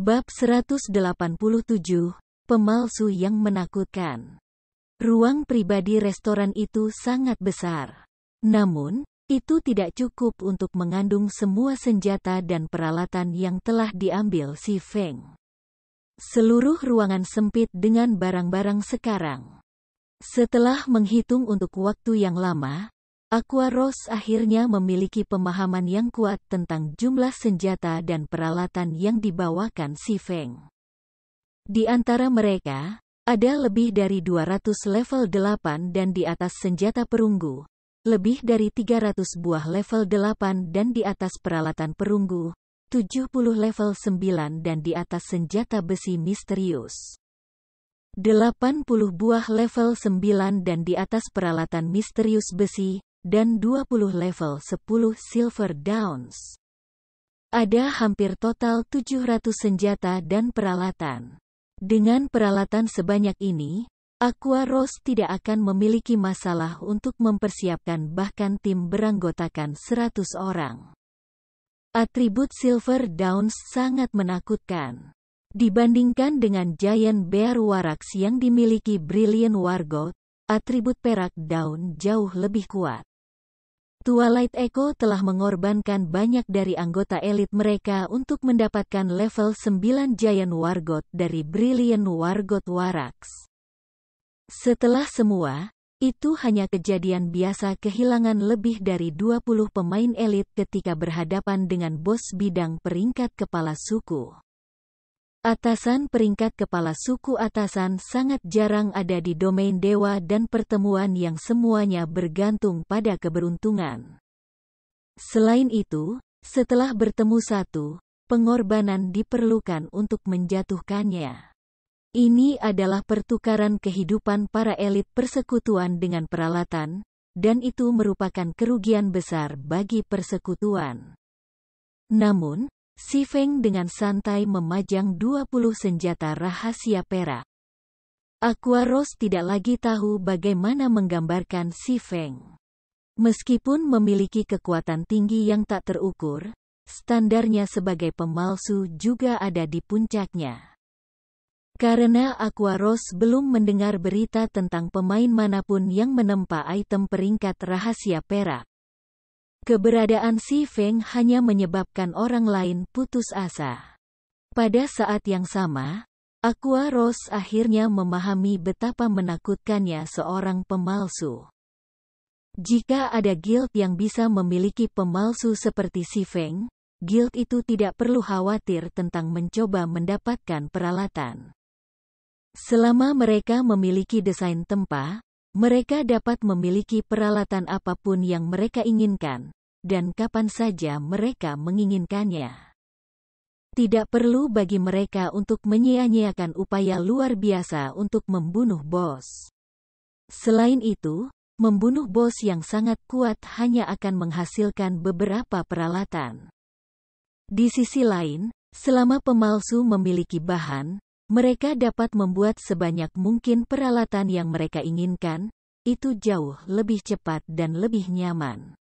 Bab 187, Pemalsu yang menakutkan. Ruang pribadi restoran itu sangat besar. Namun, itu tidak cukup untuk mengandung semua senjata dan peralatan yang telah diambil si Feng. Seluruh ruangan sempit dengan barang-barang sekarang. Setelah menghitung untuk waktu yang lama, Aquaros akhirnya memiliki pemahaman yang kuat tentang jumlah senjata dan peralatan yang dibawakan si Feng. Di antara mereka, ada lebih dari 200 level 8 dan di atas senjata perunggu, lebih dari 300 buah level 8 dan di atas peralatan perunggu, 70 level 9 dan di atas senjata besi misterius. 80 buah level 9 dan di atas peralatan misterius besi, dan 20 level 10 Silver Downs. Ada hampir total 700 senjata dan peralatan. Dengan peralatan sebanyak ini, Aqua Rose tidak akan memiliki masalah untuk mempersiapkan bahkan tim beranggotakan 100 orang. Atribut Silver Downs sangat menakutkan. Dibandingkan dengan Giant Bear Warax yang dimiliki Brilliant Wargo, atribut perak daun jauh lebih kuat. Twilight Echo telah mengorbankan banyak dari anggota elit mereka untuk mendapatkan level 9 Giant Wargot dari Brilliant Wargot Warax. Setelah semua, itu hanya kejadian biasa kehilangan lebih dari 20 pemain elit ketika berhadapan dengan bos bidang peringkat kepala suku. Atasan peringkat kepala suku atasan sangat jarang ada di domain dewa dan pertemuan yang semuanya bergantung pada keberuntungan. Selain itu, setelah bertemu satu, pengorbanan diperlukan untuk menjatuhkannya. Ini adalah pertukaran kehidupan para elit persekutuan dengan peralatan, dan itu merupakan kerugian besar bagi persekutuan. Namun, Si Feng dengan santai memajang 20 senjata rahasia perak. Aquaros tidak lagi tahu bagaimana menggambarkan Si Feng. Meskipun memiliki kekuatan tinggi yang tak terukur, standarnya sebagai pemalsu juga ada di puncaknya. Karena Aquaros belum mendengar berita tentang pemain manapun yang menempa item peringkat rahasia perak, Keberadaan Si Feng hanya menyebabkan orang lain putus asa. Pada saat yang sama, Aqua Rose akhirnya memahami betapa menakutkannya seorang pemalsu. Jika ada guild yang bisa memiliki pemalsu seperti Si Feng, guild itu tidak perlu khawatir tentang mencoba mendapatkan peralatan. Selama mereka memiliki desain tempa, mereka dapat memiliki peralatan apapun yang mereka inginkan, dan kapan saja mereka menginginkannya. Tidak perlu bagi mereka untuk menyia-nyiakan upaya luar biasa untuk membunuh bos. Selain itu, membunuh bos yang sangat kuat hanya akan menghasilkan beberapa peralatan. Di sisi lain, selama pemalsu memiliki bahan, mereka dapat membuat sebanyak mungkin peralatan yang mereka inginkan, itu jauh lebih cepat dan lebih nyaman.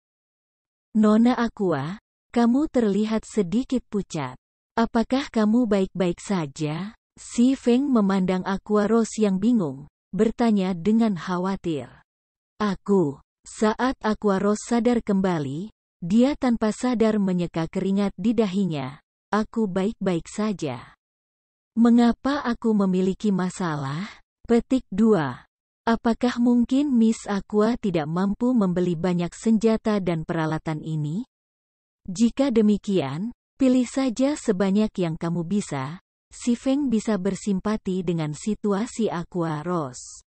Nona Aqua, kamu terlihat sedikit pucat. Apakah kamu baik-baik saja? Si Feng memandang Aqua Rose yang bingung, bertanya dengan khawatir. Aku, saat Aqua Rose sadar kembali, dia tanpa sadar menyeka keringat di dahinya. Aku baik-baik saja. Mengapa aku memiliki masalah? Petik 2. Apakah mungkin Miss Aqua tidak mampu membeli banyak senjata dan peralatan ini? Jika demikian, pilih saja sebanyak yang kamu bisa. Si Feng bisa bersimpati dengan situasi Aqua Rose.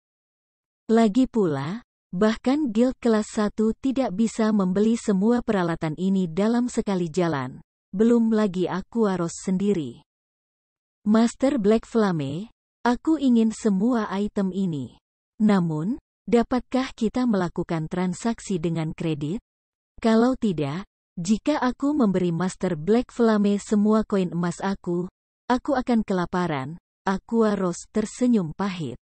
Lagi pula, bahkan guild kelas 1 tidak bisa membeli semua peralatan ini dalam sekali jalan, belum lagi Aqua Rose sendiri. Master Black Flame, aku ingin semua item ini. Namun, dapatkah kita melakukan transaksi dengan kredit? Kalau tidak, jika aku memberi Master Black Flame semua koin emas aku, aku akan kelaparan. Rose tersenyum pahit.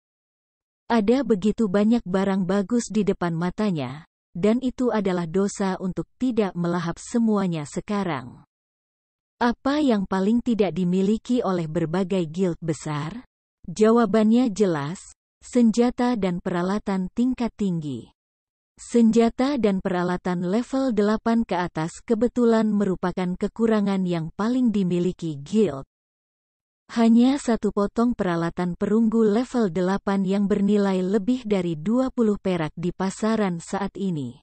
Ada begitu banyak barang bagus di depan matanya, dan itu adalah dosa untuk tidak melahap semuanya sekarang. Apa yang paling tidak dimiliki oleh berbagai guild besar? Jawabannya jelas, senjata dan peralatan tingkat tinggi. Senjata dan peralatan level 8 ke atas kebetulan merupakan kekurangan yang paling dimiliki guild. Hanya satu potong peralatan perunggu level 8 yang bernilai lebih dari 20 perak di pasaran saat ini.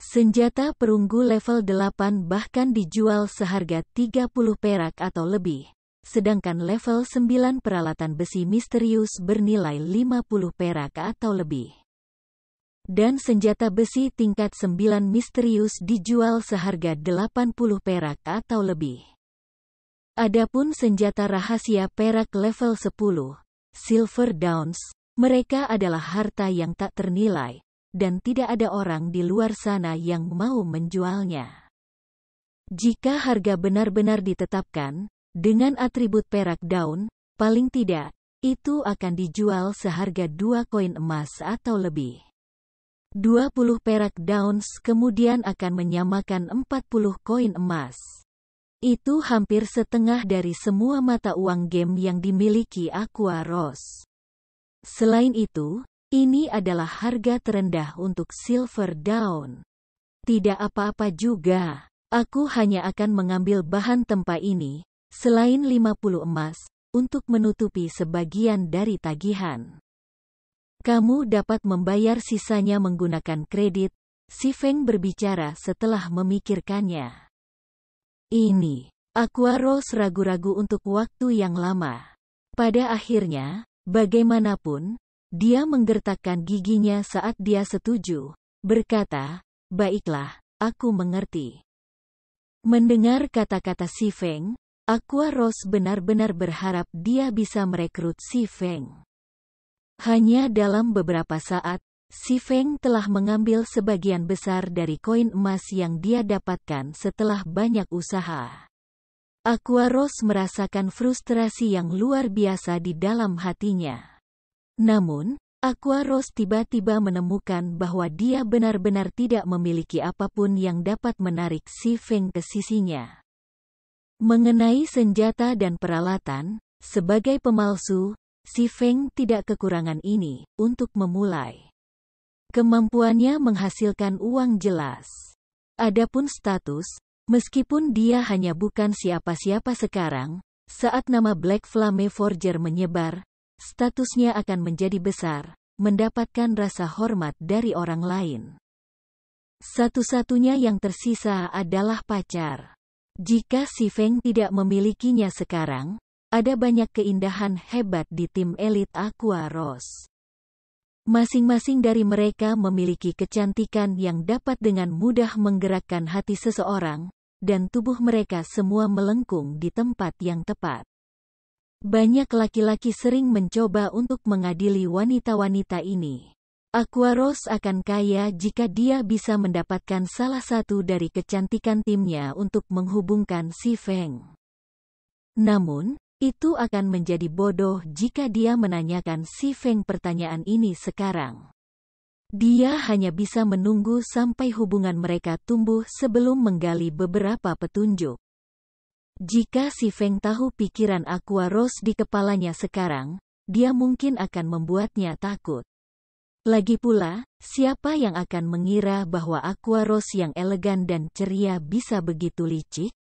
Senjata perunggu level 8 bahkan dijual seharga 30 perak atau lebih sedangkan level 9 peralatan besi misterius bernilai 50 perak atau lebih. Dan senjata besi tingkat 9 misterius dijual seharga 80 perak atau lebih. Adapun senjata rahasia perak level 10, Silver Downs, mereka adalah harta yang tak ternilai, dan tidak ada orang di luar sana yang mau menjualnya. Jika harga benar-benar ditetapkan, dengan atribut perak daun, paling tidak, itu akan dijual seharga 2 koin emas atau lebih. 20 perak downs kemudian akan menyamakan 40 koin emas. Itu hampir setengah dari semua mata uang game yang dimiliki Aqua Rose. Selain itu, ini adalah harga terendah untuk Silver Down. Tidak apa-apa juga, aku hanya akan mengambil bahan tempa ini, selain 50 emas, untuk menutupi sebagian dari tagihan. Kamu dapat membayar sisanya menggunakan kredit, si Feng berbicara setelah memikirkannya. Ini, Aquaros ragu-ragu untuk waktu yang lama. Pada akhirnya, bagaimanapun, dia menggertakkan giginya saat dia setuju, berkata, Baiklah, aku mengerti. Mendengar kata-kata si Feng, Aqua Rose benar-benar berharap dia bisa merekrut Si Feng. Hanya dalam beberapa saat, Si Feng telah mengambil sebagian besar dari koin emas yang dia dapatkan setelah banyak usaha. Aqua Rose merasakan frustrasi yang luar biasa di dalam hatinya. Namun, Aqua Rose tiba-tiba menemukan bahwa dia benar-benar tidak memiliki apapun yang dapat menarik Si Feng ke sisinya. Mengenai senjata dan peralatan, sebagai pemalsu, si Feng tidak kekurangan ini untuk memulai. Kemampuannya menghasilkan uang jelas. Adapun status, meskipun dia hanya bukan siapa-siapa sekarang, saat nama Black Flame Forger menyebar, statusnya akan menjadi besar, mendapatkan rasa hormat dari orang lain. Satu-satunya yang tersisa adalah pacar. Jika Si Feng tidak memilikinya sekarang, ada banyak keindahan hebat di tim elit Aqua Rose. Masing-masing dari mereka memiliki kecantikan yang dapat dengan mudah menggerakkan hati seseorang, dan tubuh mereka semua melengkung di tempat yang tepat. Banyak laki-laki sering mencoba untuk mengadili wanita-wanita ini. Aquaros akan kaya jika dia bisa mendapatkan salah satu dari kecantikan timnya untuk menghubungkan si Feng. Namun, itu akan menjadi bodoh jika dia menanyakan si Feng pertanyaan ini sekarang. Dia hanya bisa menunggu sampai hubungan mereka tumbuh sebelum menggali beberapa petunjuk. Jika si Feng tahu pikiran Aquaros di kepalanya sekarang, dia mungkin akan membuatnya takut. Lagi pula, siapa yang akan mengira bahwa Aqua yang elegan dan ceria bisa begitu licik?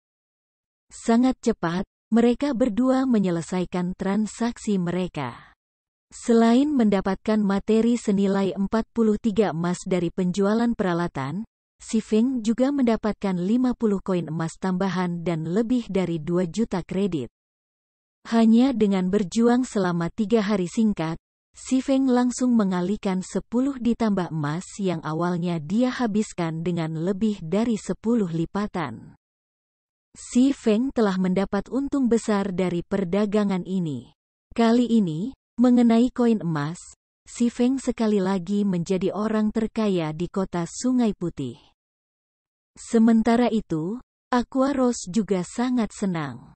Sangat cepat, mereka berdua menyelesaikan transaksi mereka. Selain mendapatkan materi senilai 43 emas dari penjualan peralatan, Si Feng juga mendapatkan 50 koin emas tambahan dan lebih dari 2 juta kredit. Hanya dengan berjuang selama tiga hari singkat, Si Feng langsung mengalihkan sepuluh ditambah emas yang awalnya dia habiskan dengan lebih dari sepuluh lipatan. Si Feng telah mendapat untung besar dari perdagangan ini. Kali ini, mengenai koin emas, Si Feng sekali lagi menjadi orang terkaya di kota Sungai Putih. Sementara itu, Aqua Rose juga sangat senang.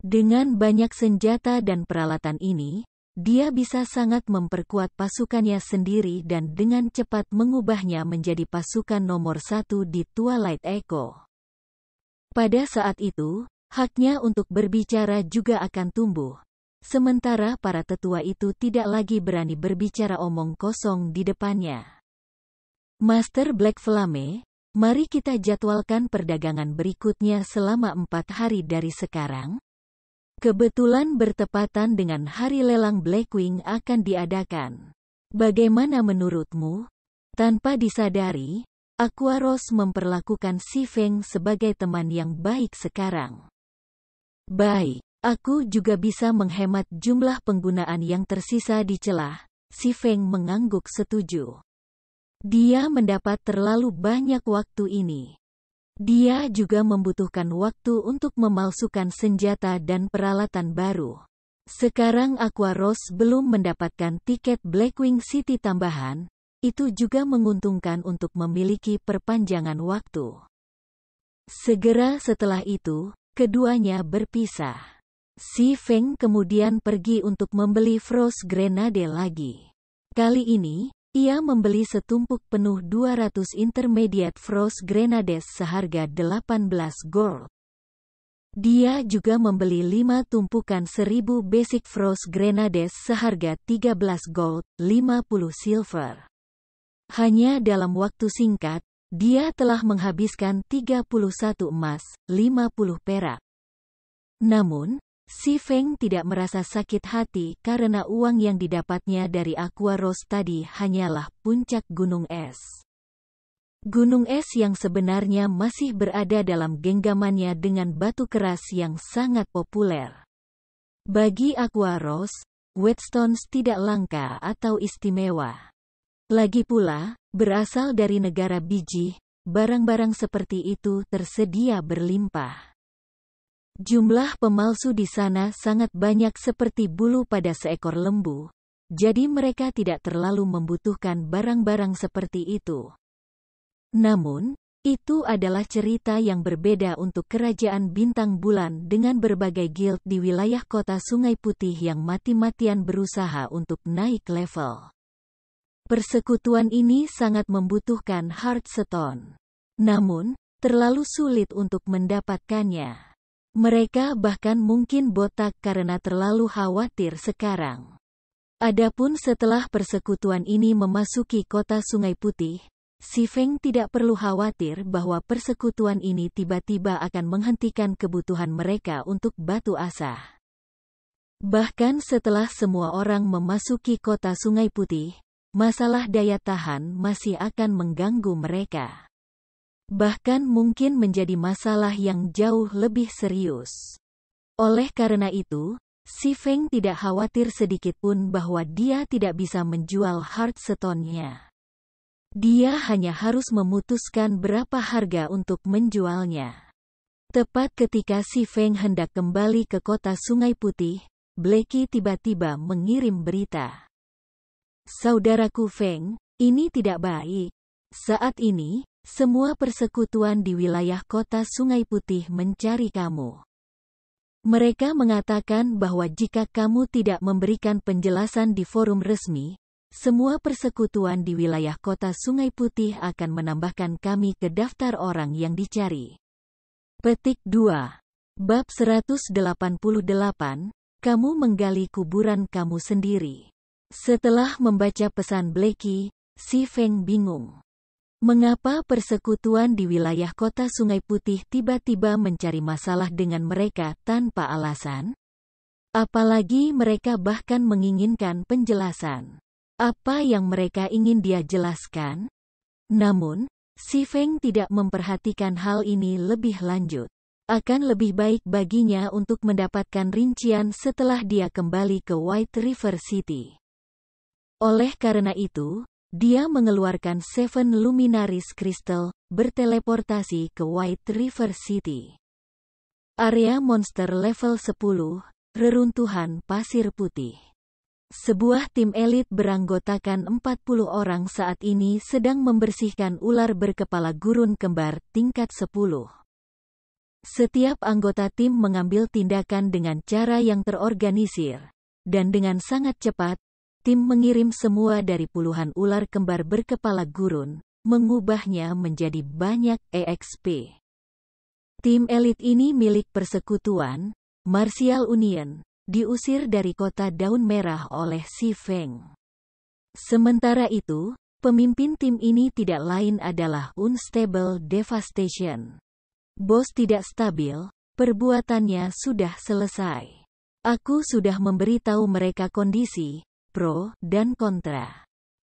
Dengan banyak senjata dan peralatan ini, dia bisa sangat memperkuat pasukannya sendiri dan dengan cepat mengubahnya menjadi pasukan nomor satu di Twilight Echo. Pada saat itu, haknya untuk berbicara juga akan tumbuh. Sementara para tetua itu tidak lagi berani berbicara omong kosong di depannya. Master Black Flame, mari kita jadwalkan perdagangan berikutnya selama empat hari dari sekarang, Kebetulan bertepatan dengan hari lelang Blackwing akan diadakan. Bagaimana menurutmu? Tanpa disadari, Aquaros memperlakukan Si Feng sebagai teman yang baik sekarang. Baik, aku juga bisa menghemat jumlah penggunaan yang tersisa di celah. Si Feng mengangguk setuju. Dia mendapat terlalu banyak waktu ini. Dia juga membutuhkan waktu untuk memalsukan senjata dan peralatan baru. Sekarang Aquaros belum mendapatkan tiket Blackwing City tambahan, itu juga menguntungkan untuk memiliki perpanjangan waktu. Segera setelah itu, keduanya berpisah. Si Feng kemudian pergi untuk membeli Frost Grenade lagi. Kali ini, ia membeli setumpuk penuh 200 Intermediate Frost Grenades seharga 18 gold. Dia juga membeli 5 tumpukan 1000 Basic Frost Grenades seharga 13 gold, 50 silver. Hanya dalam waktu singkat, dia telah menghabiskan 31 emas, 50 perak. Namun, Si Feng tidak merasa sakit hati karena uang yang didapatnya dari Aqua Rose tadi hanyalah puncak gunung es. Gunung es yang sebenarnya masih berada dalam genggamannya dengan batu keras yang sangat populer. Bagi Aqua Rose, whetstones tidak langka atau istimewa. Lagi pula, berasal dari negara biji, barang-barang seperti itu tersedia berlimpah. Jumlah pemalsu di sana sangat banyak seperti bulu pada seekor lembu, jadi mereka tidak terlalu membutuhkan barang-barang seperti itu. Namun, itu adalah cerita yang berbeda untuk kerajaan bintang bulan dengan berbagai guild di wilayah kota Sungai Putih yang mati-matian berusaha untuk naik level. Persekutuan ini sangat membutuhkan heartstone. Namun, terlalu sulit untuk mendapatkannya. Mereka bahkan mungkin botak karena terlalu khawatir sekarang. Adapun setelah persekutuan ini memasuki kota Sungai Putih, Si Feng tidak perlu khawatir bahwa persekutuan ini tiba-tiba akan menghentikan kebutuhan mereka untuk batu asah. Bahkan setelah semua orang memasuki kota Sungai Putih, masalah daya tahan masih akan mengganggu mereka bahkan mungkin menjadi masalah yang jauh lebih serius. Oleh karena itu, Si Feng tidak khawatir sedikit pun bahwa dia tidak bisa menjual Hearthstone-nya. Dia hanya harus memutuskan berapa harga untuk menjualnya. Tepat ketika Si Feng hendak kembali ke kota Sungai Putih, Blakey tiba-tiba mengirim berita. Saudaraku Feng, ini tidak baik. Saat ini, semua persekutuan di wilayah kota Sungai Putih mencari kamu. Mereka mengatakan bahwa jika kamu tidak memberikan penjelasan di forum resmi, semua persekutuan di wilayah kota Sungai Putih akan menambahkan kami ke daftar orang yang dicari. Petik 2. Bab 188, Kamu menggali kuburan kamu sendiri. Setelah membaca pesan Blakey, si Feng bingung. Mengapa persekutuan di wilayah kota Sungai Putih tiba-tiba mencari masalah dengan mereka tanpa alasan? Apalagi mereka bahkan menginginkan penjelasan. Apa yang mereka ingin dia jelaskan? Namun, si Feng tidak memperhatikan hal ini lebih lanjut. Akan lebih baik baginya untuk mendapatkan rincian setelah dia kembali ke White River City. Oleh karena itu, dia mengeluarkan Seven Luminaris Crystal, berteleportasi ke White River City. Area monster level 10, Reruntuhan Pasir Putih. Sebuah tim elit beranggotakan 40 orang saat ini sedang membersihkan ular berkepala gurun kembar tingkat 10. Setiap anggota tim mengambil tindakan dengan cara yang terorganisir, dan dengan sangat cepat, Tim mengirim semua dari puluhan ular kembar berkepala gurun, mengubahnya menjadi banyak EXP. Tim elit ini milik persekutuan, Martial Union, diusir dari kota Daun Merah oleh Si Feng. Sementara itu, pemimpin tim ini tidak lain adalah Unstable Devastation. Bos tidak stabil, perbuatannya sudah selesai. Aku sudah memberitahu mereka kondisi, pro dan kontra.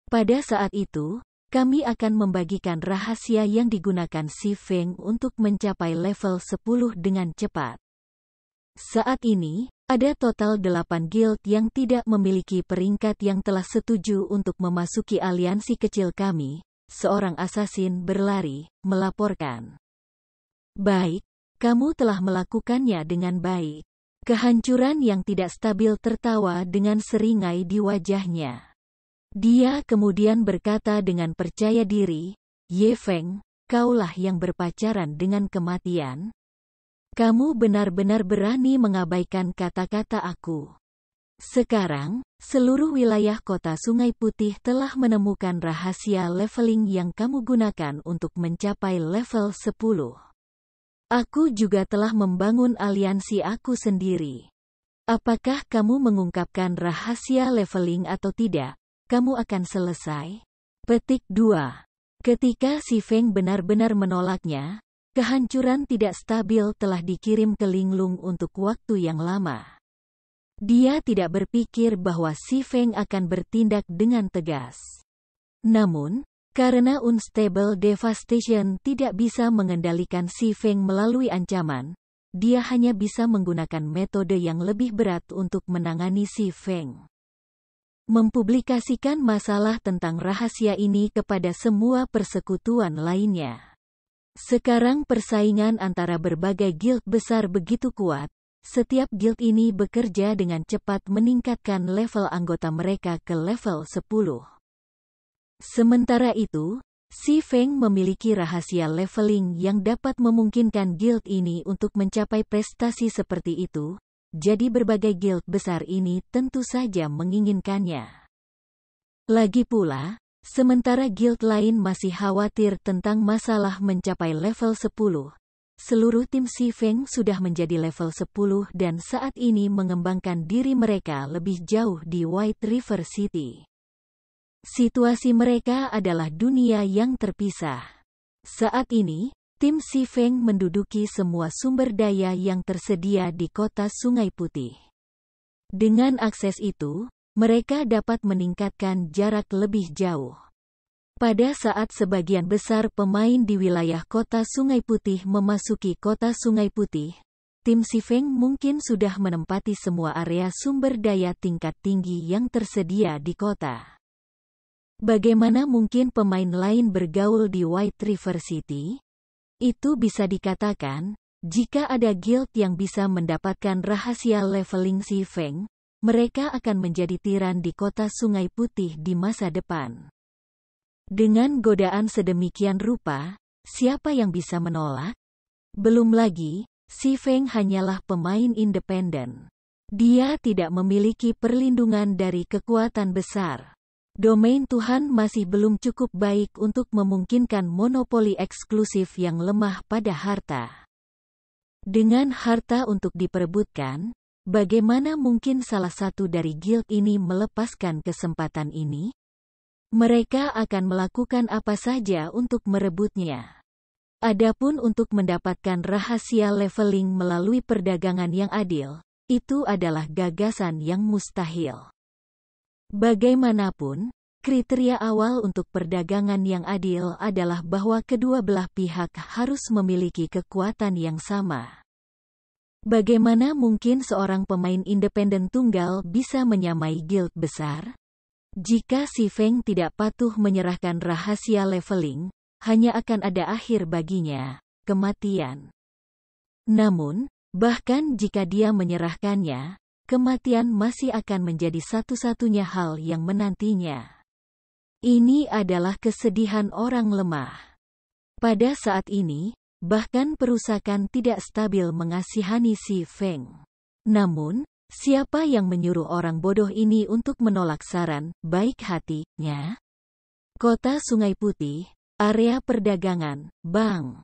Pada saat itu, kami akan membagikan rahasia yang digunakan Si Feng untuk mencapai level 10 dengan cepat. Saat ini, ada total 8 guild yang tidak memiliki peringkat yang telah setuju untuk memasuki aliansi kecil kami. Seorang asasin berlari, melaporkan. Baik, kamu telah melakukannya dengan baik. Kehancuran yang tidak stabil tertawa dengan seringai di wajahnya. Dia kemudian berkata dengan percaya diri, Ye Feng, kaulah yang berpacaran dengan kematian. Kamu benar-benar berani mengabaikan kata-kata aku. Sekarang, seluruh wilayah kota Sungai Putih telah menemukan rahasia leveling yang kamu gunakan untuk mencapai level 10. Aku juga telah membangun aliansi aku sendiri. Apakah kamu mengungkapkan rahasia leveling atau tidak? Kamu akan selesai. Petik 2. Ketika si Feng benar-benar menolaknya, kehancuran tidak stabil telah dikirim ke Linglung untuk waktu yang lama. Dia tidak berpikir bahwa si Feng akan bertindak dengan tegas. Namun, karena unstable devastation tidak bisa mengendalikan si Feng melalui ancaman, dia hanya bisa menggunakan metode yang lebih berat untuk menangani si Feng. Mempublikasikan masalah tentang rahasia ini kepada semua persekutuan lainnya. Sekarang persaingan antara berbagai guild besar begitu kuat, setiap guild ini bekerja dengan cepat meningkatkan level anggota mereka ke level 10. Sementara itu, Si Feng memiliki rahasia leveling yang dapat memungkinkan guild ini untuk mencapai prestasi seperti itu, jadi berbagai guild besar ini tentu saja menginginkannya. Lagi pula, sementara guild lain masih khawatir tentang masalah mencapai level 10, seluruh tim Si Feng sudah menjadi level 10 dan saat ini mengembangkan diri mereka lebih jauh di White River City. Situasi mereka adalah dunia yang terpisah. Saat ini, tim Si Feng menduduki semua sumber daya yang tersedia di kota Sungai Putih. Dengan akses itu, mereka dapat meningkatkan jarak lebih jauh. Pada saat sebagian besar pemain di wilayah kota Sungai Putih memasuki kota Sungai Putih, tim Sifeng mungkin sudah menempati semua area sumber daya tingkat tinggi yang tersedia di kota. Bagaimana mungkin pemain lain bergaul di White River City? Itu bisa dikatakan, jika ada guild yang bisa mendapatkan rahasia leveling si Feng, mereka akan menjadi tiran di kota Sungai Putih di masa depan. Dengan godaan sedemikian rupa, siapa yang bisa menolak? Belum lagi, si Feng hanyalah pemain independen. Dia tidak memiliki perlindungan dari kekuatan besar. Domain Tuhan masih belum cukup baik untuk memungkinkan monopoli eksklusif yang lemah pada harta. Dengan harta untuk diperebutkan, bagaimana mungkin salah satu dari guild ini melepaskan kesempatan ini? Mereka akan melakukan apa saja untuk merebutnya. Adapun untuk mendapatkan rahasia leveling melalui perdagangan yang adil, itu adalah gagasan yang mustahil. Bagaimanapun, kriteria awal untuk perdagangan yang adil adalah bahwa kedua belah pihak harus memiliki kekuatan yang sama. Bagaimana mungkin seorang pemain independen tunggal bisa menyamai guild besar? Jika si Feng tidak patuh menyerahkan rahasia leveling, hanya akan ada akhir baginya, kematian. Namun, bahkan jika dia menyerahkannya, kematian masih akan menjadi satu-satunya hal yang menantinya. Ini adalah kesedihan orang lemah. Pada saat ini, bahkan perusakan tidak stabil mengasihani si Feng. Namun, siapa yang menyuruh orang bodoh ini untuk menolak saran, baik hatinya? Kota Sungai Putih, area perdagangan, Bang.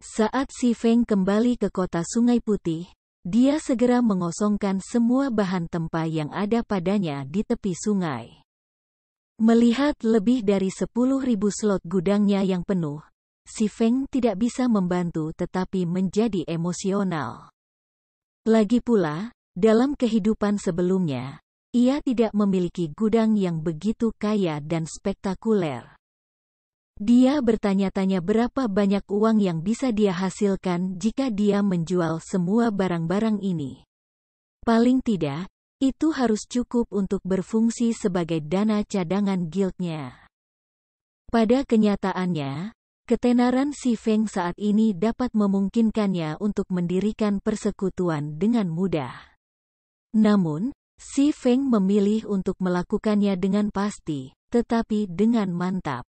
Saat si Feng kembali ke kota Sungai Putih, dia segera mengosongkan semua bahan tempa yang ada padanya di tepi sungai. Melihat lebih dari sepuluh ribu slot gudangnya yang penuh, si Feng tidak bisa membantu tetapi menjadi emosional. Lagi pula, dalam kehidupan sebelumnya, ia tidak memiliki gudang yang begitu kaya dan spektakuler. Dia bertanya-tanya berapa banyak uang yang bisa dia hasilkan jika dia menjual semua barang-barang ini. Paling tidak, itu harus cukup untuk berfungsi sebagai dana cadangan guildnya. Pada kenyataannya, ketenaran Si Feng saat ini dapat memungkinkannya untuk mendirikan persekutuan dengan mudah. Namun, Si Feng memilih untuk melakukannya dengan pasti, tetapi dengan mantap.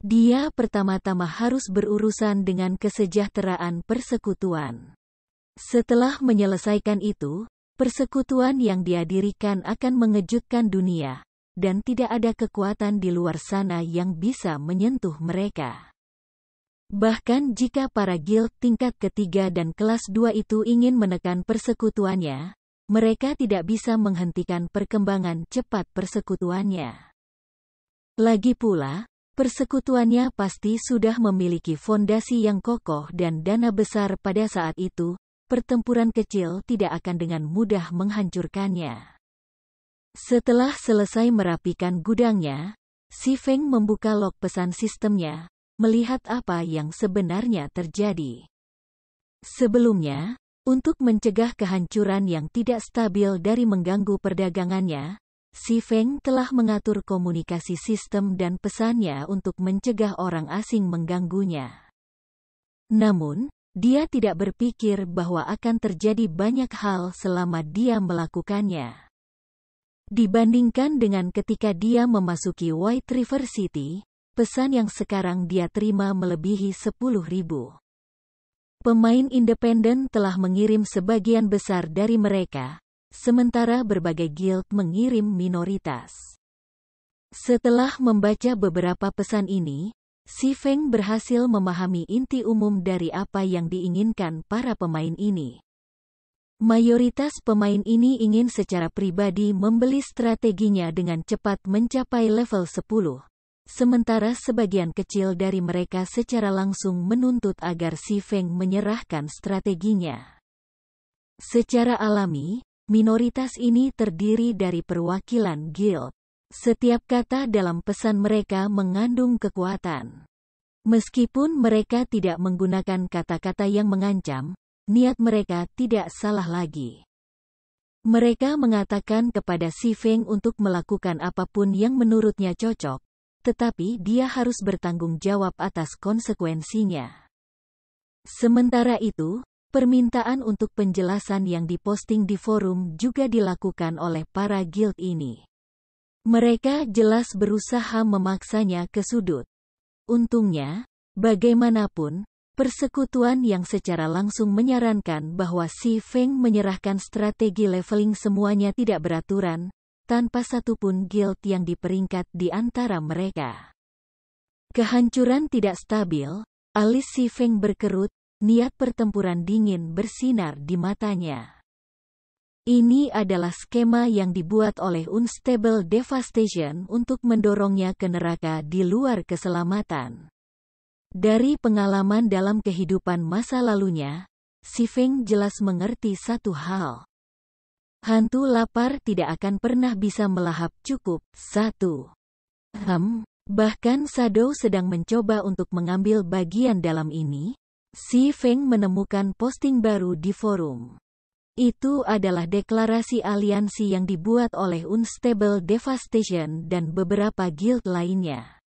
Dia pertama-tama harus berurusan dengan kesejahteraan persekutuan. Setelah menyelesaikan itu, persekutuan yang dia dirikan akan mengejutkan dunia, dan tidak ada kekuatan di luar sana yang bisa menyentuh mereka. Bahkan jika para guild tingkat ketiga dan kelas dua itu ingin menekan persekutuannya, mereka tidak bisa menghentikan perkembangan cepat persekutuannya. Lagi pula, Persekutuannya pasti sudah memiliki fondasi yang kokoh dan dana besar pada saat itu, pertempuran kecil tidak akan dengan mudah menghancurkannya. Setelah selesai merapikan gudangnya, Si Feng membuka log pesan sistemnya, melihat apa yang sebenarnya terjadi. Sebelumnya, untuk mencegah kehancuran yang tidak stabil dari mengganggu perdagangannya, Si Feng telah mengatur komunikasi sistem dan pesannya untuk mencegah orang asing mengganggunya. Namun, dia tidak berpikir bahwa akan terjadi banyak hal selama dia melakukannya. Dibandingkan dengan ketika dia memasuki White River City, pesan yang sekarang dia terima melebihi ribu. Pemain independen telah mengirim sebagian besar dari mereka, sementara berbagai guild mengirim minoritas. Setelah membaca beberapa pesan ini, Si Feng berhasil memahami inti umum dari apa yang diinginkan para pemain ini. Mayoritas pemain ini ingin secara pribadi membeli strateginya dengan cepat mencapai level 10, sementara sebagian kecil dari mereka secara langsung menuntut agar Si Feng menyerahkan strateginya. Secara alami, Minoritas ini terdiri dari perwakilan guild. Setiap kata dalam pesan mereka mengandung kekuatan. Meskipun mereka tidak menggunakan kata-kata yang mengancam, niat mereka tidak salah lagi. Mereka mengatakan kepada Si Feng untuk melakukan apapun yang menurutnya cocok, tetapi dia harus bertanggung jawab atas konsekuensinya. Sementara itu, Permintaan untuk penjelasan yang diposting di forum juga dilakukan oleh para guild ini. Mereka jelas berusaha memaksanya ke sudut. Untungnya, bagaimanapun, persekutuan yang secara langsung menyarankan bahwa Si Feng menyerahkan strategi leveling semuanya tidak beraturan, tanpa satupun guild yang diperingkat di antara mereka. Kehancuran tidak stabil, alis Si Feng berkerut, Niat pertempuran dingin bersinar di matanya. Ini adalah skema yang dibuat oleh Unstable Devastation untuk mendorongnya ke neraka di luar keselamatan. Dari pengalaman dalam kehidupan masa lalunya, Si Feng jelas mengerti satu hal. Hantu lapar tidak akan pernah bisa melahap cukup. Satu. Hmm, bahkan Sado sedang mencoba untuk mengambil bagian dalam ini, Si Feng menemukan posting baru di forum. Itu adalah deklarasi aliansi yang dibuat oleh Unstable Devastation dan beberapa guild lainnya.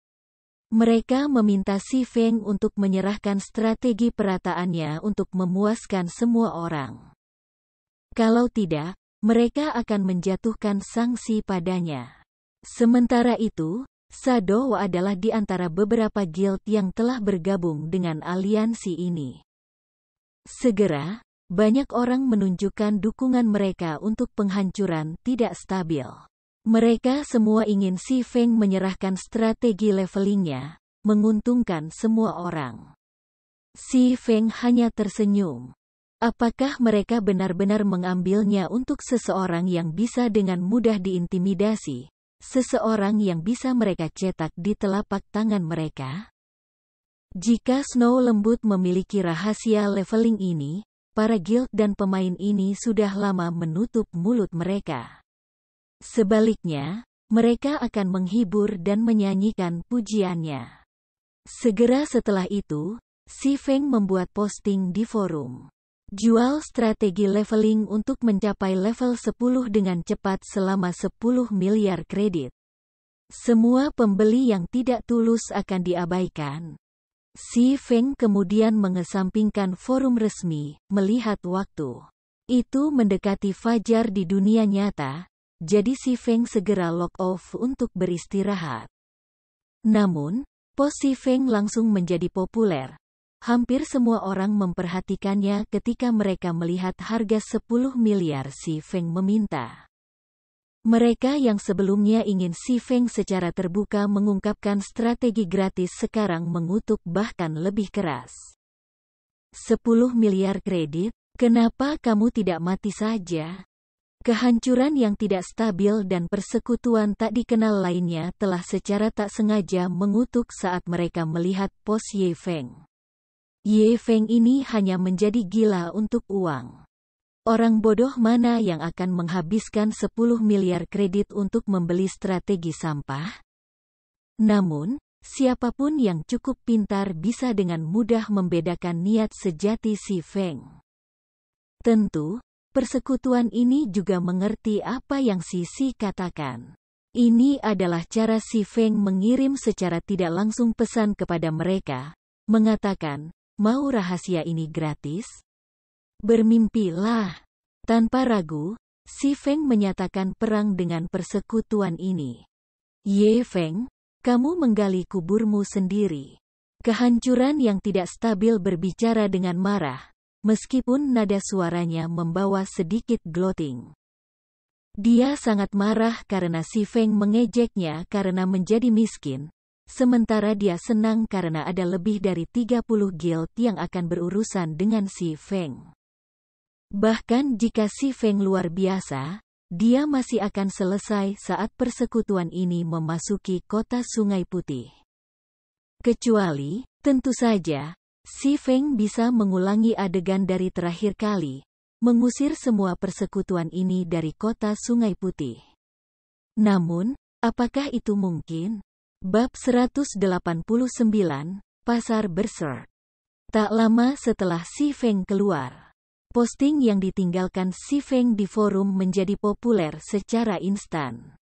Mereka meminta Si Feng untuk menyerahkan strategi perataannya untuk memuaskan semua orang. Kalau tidak, mereka akan menjatuhkan sanksi padanya. Sementara itu, Sadowa adalah di antara beberapa guild yang telah bergabung dengan aliansi ini. Segera, banyak orang menunjukkan dukungan mereka untuk penghancuran tidak stabil. Mereka semua ingin Si Feng menyerahkan strategi levelingnya, menguntungkan semua orang. Si Feng hanya tersenyum. Apakah mereka benar-benar mengambilnya untuk seseorang yang bisa dengan mudah diintimidasi, seseorang yang bisa mereka cetak di telapak tangan mereka? Jika Snow lembut memiliki rahasia leveling ini, para guild dan pemain ini sudah lama menutup mulut mereka. Sebaliknya, mereka akan menghibur dan menyanyikan pujiannya. Segera setelah itu, Si Feng membuat posting di forum. Jual strategi leveling untuk mencapai level 10 dengan cepat selama 10 miliar kredit. Semua pembeli yang tidak tulus akan diabaikan. Si Feng kemudian mengesampingkan forum resmi, melihat waktu. Itu mendekati fajar di dunia nyata, jadi si Feng segera lock off untuk beristirahat. Namun, pos si Feng langsung menjadi populer, Hampir semua orang memperhatikannya ketika mereka melihat harga 10 miliar Si Feng meminta. Mereka yang sebelumnya ingin Si Feng secara terbuka mengungkapkan strategi gratis sekarang mengutuk bahkan lebih keras. 10 miliar kredit? Kenapa kamu tidak mati saja? Kehancuran yang tidak stabil dan persekutuan tak dikenal lainnya telah secara tak sengaja mengutuk saat mereka melihat pos Ye Feng. Ye Feng ini hanya menjadi gila untuk uang. Orang bodoh mana yang akan menghabiskan 10 miliar kredit untuk membeli strategi sampah? Namun, siapapun yang cukup pintar bisa dengan mudah membedakan niat sejati si Feng. Tentu, persekutuan ini juga mengerti apa yang Si Si katakan. Ini adalah cara Si Feng mengirim secara tidak langsung pesan kepada mereka, mengatakan, Mau rahasia ini gratis? Bermimpilah. Tanpa ragu, Si Feng menyatakan perang dengan persekutuan ini. Ye Feng, kamu menggali kuburmu sendiri. Kehancuran yang tidak stabil berbicara dengan marah, meskipun nada suaranya membawa sedikit gloating. Dia sangat marah karena Si Feng mengejeknya karena menjadi miskin, sementara dia senang karena ada lebih dari 30 guild yang akan berurusan dengan si Feng. Bahkan jika si Feng luar biasa, dia masih akan selesai saat persekutuan ini memasuki kota Sungai Putih. Kecuali, tentu saja, si Feng bisa mengulangi adegan dari terakhir kali, mengusir semua persekutuan ini dari kota Sungai Putih. Namun, apakah itu mungkin? Bab 189, Pasar Berser. Tak lama setelah Si Feng keluar, posting yang ditinggalkan Si Feng di forum menjadi populer secara instan.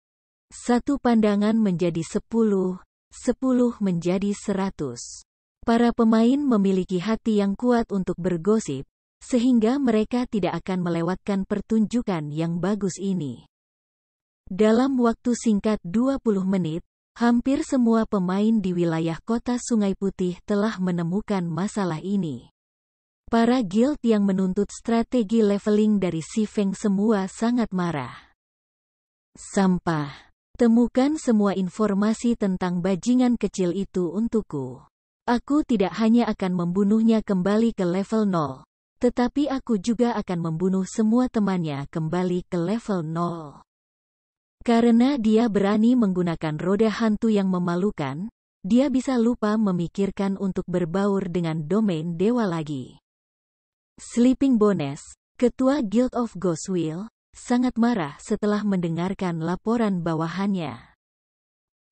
Satu pandangan menjadi sepuluh, sepuluh menjadi seratus. Para pemain memiliki hati yang kuat untuk bergosip, sehingga mereka tidak akan melewatkan pertunjukan yang bagus ini. Dalam waktu singkat 20 menit, Hampir semua pemain di wilayah kota Sungai Putih telah menemukan masalah ini. Para guild yang menuntut strategi leveling dari Si Feng semua sangat marah. Sampah. Temukan semua informasi tentang bajingan kecil itu untukku. Aku tidak hanya akan membunuhnya kembali ke level 0, tetapi aku juga akan membunuh semua temannya kembali ke level 0. Karena dia berani menggunakan roda hantu yang memalukan, dia bisa lupa memikirkan untuk berbaur dengan domain dewa lagi. Sleeping Bones, ketua Guild of Ghost sangat marah setelah mendengarkan laporan bawahannya.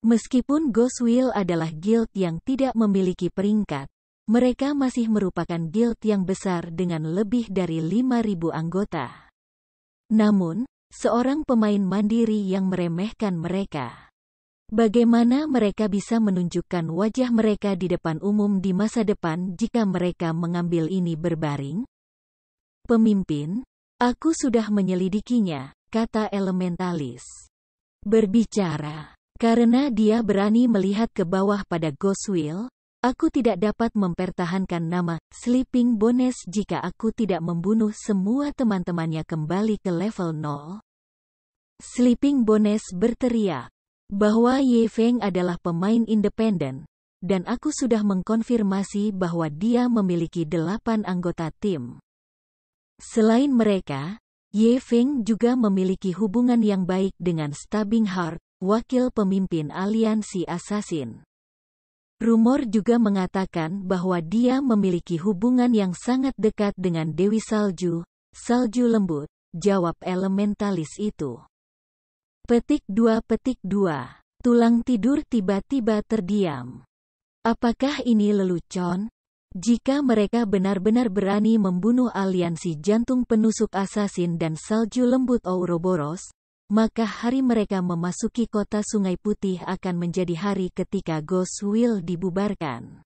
Meskipun Ghost adalah guild yang tidak memiliki peringkat, mereka masih merupakan guild yang besar dengan lebih dari 5.000 anggota. Namun, seorang pemain mandiri yang meremehkan mereka. Bagaimana mereka bisa menunjukkan wajah mereka di depan umum di masa depan jika mereka mengambil ini berbaring? Pemimpin, aku sudah menyelidikinya, kata elementalis. Berbicara, karena dia berani melihat ke bawah pada Goswill, Aku tidak dapat mempertahankan nama Sleeping Bones jika aku tidak membunuh semua teman-temannya kembali ke level 0. Sleeping Bones berteriak bahwa Ye Feng adalah pemain independen, dan aku sudah mengkonfirmasi bahwa dia memiliki delapan anggota tim. Selain mereka, Ye Feng juga memiliki hubungan yang baik dengan Stabbing Heart, wakil pemimpin aliansi Assassin. Rumor juga mengatakan bahwa dia memiliki hubungan yang sangat dekat dengan Dewi Salju, Salju Lembut, jawab elementalis itu. Petik 2 petik 2. Tulang tidur tiba-tiba terdiam. Apakah ini lelucon? Jika mereka benar-benar berani membunuh aliansi jantung penusuk asasin dan salju lembut Ouroboros, maka hari mereka memasuki kota Sungai Putih akan menjadi hari ketika Ghost Will dibubarkan.